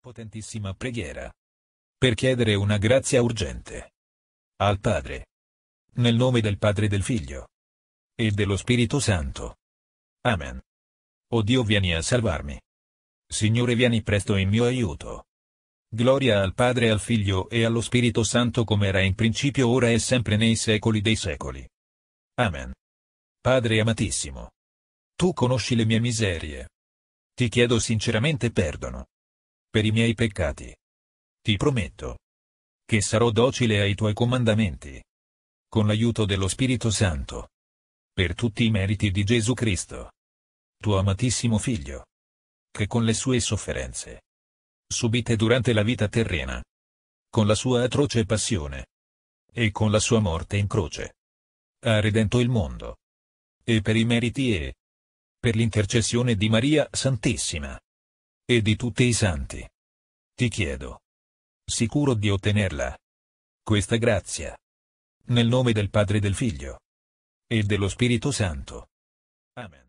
potentissima preghiera. Per chiedere una grazia urgente. Al Padre. Nel nome del Padre e del Figlio. E dello Spirito Santo. Amen. O Dio vieni a salvarmi. Signore vieni presto in mio aiuto. Gloria al Padre al Figlio e allo Spirito Santo come era in principio ora e sempre nei secoli dei secoli. Amen. Padre amatissimo. Tu conosci le mie miserie. Ti chiedo sinceramente perdono per i miei peccati. Ti prometto che sarò docile ai tuoi comandamenti, con l'aiuto dello Spirito Santo, per tutti i meriti di Gesù Cristo, tuo amatissimo Figlio, che con le sue sofferenze, subite durante la vita terrena, con la sua atroce passione, e con la sua morte in croce, ha redento il mondo, e per i meriti e per l'intercessione di Maria Santissima e di tutti i santi. Ti chiedo. Sicuro di ottenerla. Questa grazia. Nel nome del Padre e del Figlio. E dello Spirito Santo. Amen.